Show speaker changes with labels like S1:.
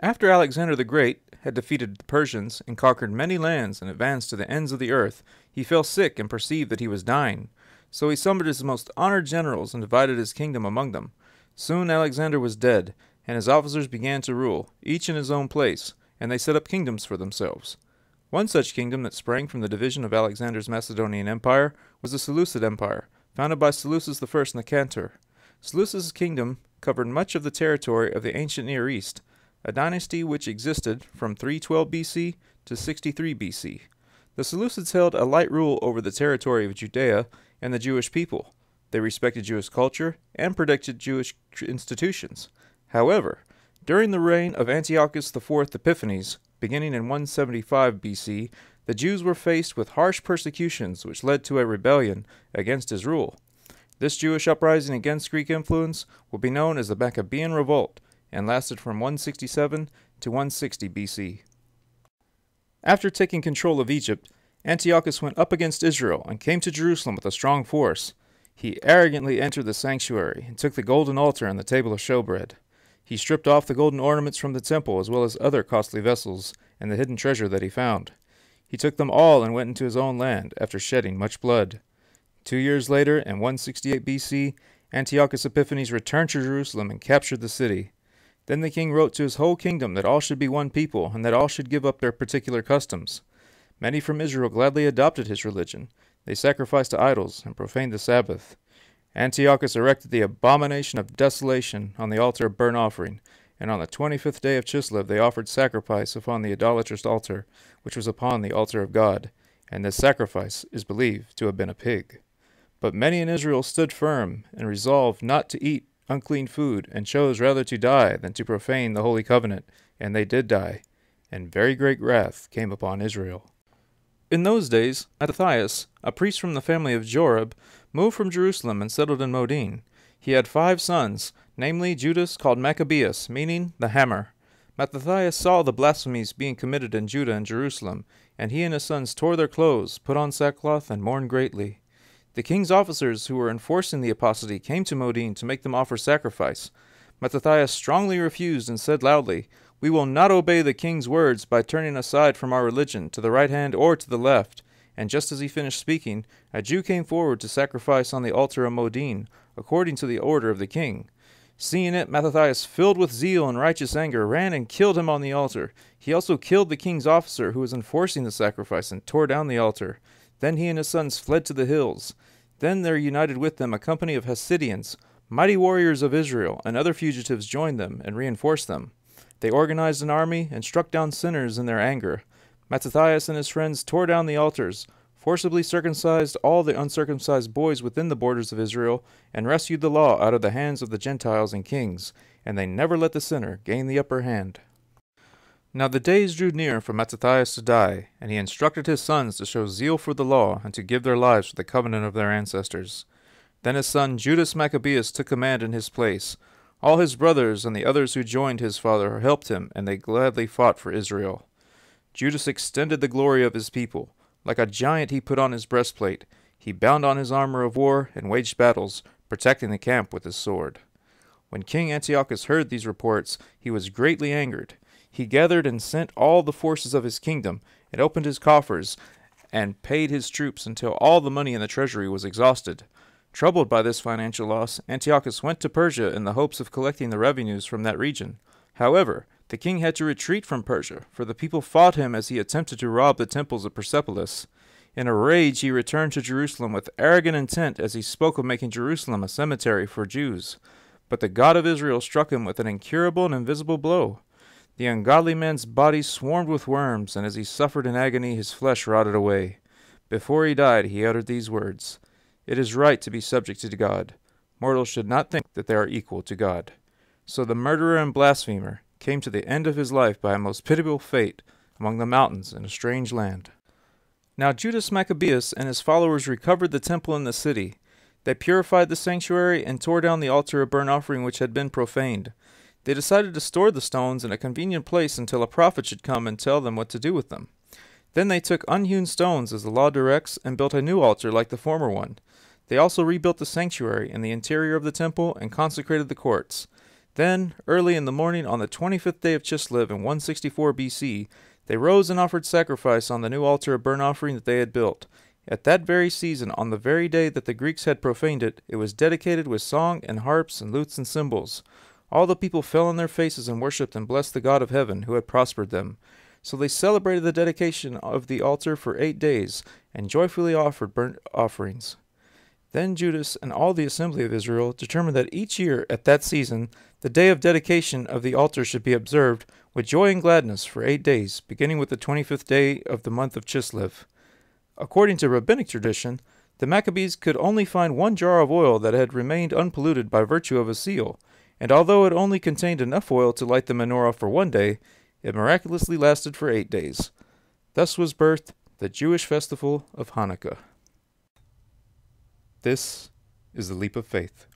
S1: After Alexander the Great had defeated the Persians and conquered many lands and advanced to the ends of the earth, he fell sick and perceived that he was dying. So he summoned his most honored generals and divided his kingdom among them. Soon Alexander was dead, and his officers began to rule, each in his own place, and they set up kingdoms for themselves. One such kingdom that sprang from the division of Alexander's Macedonian Empire was the Seleucid Empire, founded by Seleucus I Nicanor. Seleucus' kingdom covered much of the territory of the ancient Near East, a dynasty which existed from 312 BC to 63 BC. The Seleucids held a light rule over the territory of Judea and the Jewish people. They respected Jewish culture and protected Jewish institutions. However, during the reign of Antiochus IV Epiphanes, beginning in 175 BC, the Jews were faced with harsh persecutions which led to a rebellion against his rule. This Jewish uprising against Greek influence will be known as the Maccabean Revolt, and lasted from 167 to 160 BC. After taking control of Egypt, Antiochus went up against Israel and came to Jerusalem with a strong force. He arrogantly entered the sanctuary and took the golden altar and the table of showbread. He stripped off the golden ornaments from the temple as well as other costly vessels and the hidden treasure that he found. He took them all and went into his own land after shedding much blood. Two years later, in 168 BC, Antiochus Epiphanes returned to Jerusalem and captured the city. Then the king wrote to his whole kingdom that all should be one people, and that all should give up their particular customs. Many from Israel gladly adopted his religion. They sacrificed to idols and profaned the Sabbath. Antiochus erected the abomination of desolation on the altar of burnt offering, and on the twenty fifth day of Chislev they offered sacrifice upon the idolatrous altar, which was upon the altar of God, and this sacrifice is believed to have been a pig. But many in Israel stood firm and resolved not to eat unclean food, and chose rather to die than to profane the holy covenant, and they did die. And very great wrath came upon Israel. In those days, Mattathias, a priest from the family of Jorab, moved from Jerusalem and settled in Modin. He had five sons, namely Judas called Maccabeus, meaning the hammer. Mattathias saw the blasphemies being committed in Judah and Jerusalem, and he and his sons tore their clothes, put on sackcloth, and mourned greatly. The king's officers who were enforcing the apostasy came to Modin to make them offer sacrifice. Mattathias strongly refused and said loudly, We will not obey the king's words by turning aside from our religion to the right hand or to the left. And just as he finished speaking, a Jew came forward to sacrifice on the altar of Modin, according to the order of the king. Seeing it, Mattathias, filled with zeal and righteous anger, ran and killed him on the altar. He also killed the king's officer who was enforcing the sacrifice and tore down the altar. Then he and his sons fled to the hills. Then there united with them a company of Hasidians, mighty warriors of Israel, and other fugitives joined them and reinforced them. They organized an army and struck down sinners in their anger. Mattathias and his friends tore down the altars, forcibly circumcised all the uncircumcised boys within the borders of Israel, and rescued the law out of the hands of the Gentiles and kings, and they never let the sinner gain the upper hand. Now the days drew near for Mattathias to die, and he instructed his sons to show zeal for the law and to give their lives for the covenant of their ancestors. Then his son Judas Maccabeus took command in his place. All his brothers and the others who joined his father helped him, and they gladly fought for Israel. Judas extended the glory of his people. Like a giant he put on his breastplate. He bound on his armor of war and waged battles, protecting the camp with his sword. When King Antiochus heard these reports, he was greatly angered he gathered and sent all the forces of his kingdom, and opened his coffers, and paid his troops until all the money in the treasury was exhausted. Troubled by this financial loss, Antiochus went to Persia in the hopes of collecting the revenues from that region. However, the king had to retreat from Persia, for the people fought him as he attempted to rob the temples of Persepolis. In a rage, he returned to Jerusalem with arrogant intent as he spoke of making Jerusalem a cemetery for Jews. But the God of Israel struck him with an incurable and invisible blow. The ungodly man's body swarmed with worms, and as he suffered in agony, his flesh rotted away. Before he died, he uttered these words It is right to be subject to God. Mortals should not think that they are equal to God. So the murderer and blasphemer came to the end of his life by a most pitiable fate among the mountains in a strange land. Now Judas Maccabeus and his followers recovered the temple and the city. They purified the sanctuary and tore down the altar of burnt offering which had been profaned. They decided to store the stones in a convenient place until a prophet should come and tell them what to do with them. Then they took unhewn stones as the law directs and built a new altar like the former one. They also rebuilt the sanctuary and the interior of the temple and consecrated the courts. Then, early in the morning on the 25th day of Chislev in 164 BC, they rose and offered sacrifice on the new altar of burnt offering that they had built. At that very season, on the very day that the Greeks had profaned it, it was dedicated with song and harps and lutes and cymbals. All the people fell on their faces and worshipped and blessed the God of heaven, who had prospered them. So they celebrated the dedication of the altar for eight days, and joyfully offered burnt offerings. Then Judas and all the assembly of Israel determined that each year at that season the day of dedication of the altar should be observed with joy and gladness for eight days, beginning with the twenty fifth day of the month of Chislev. According to rabbinic tradition, the Maccabees could only find one jar of oil that had remained unpolluted by virtue of a seal, and although it only contained enough oil to light the menorah for one day, it miraculously lasted for eight days. Thus was birthed the Jewish festival of Hanukkah. This is the leap of faith.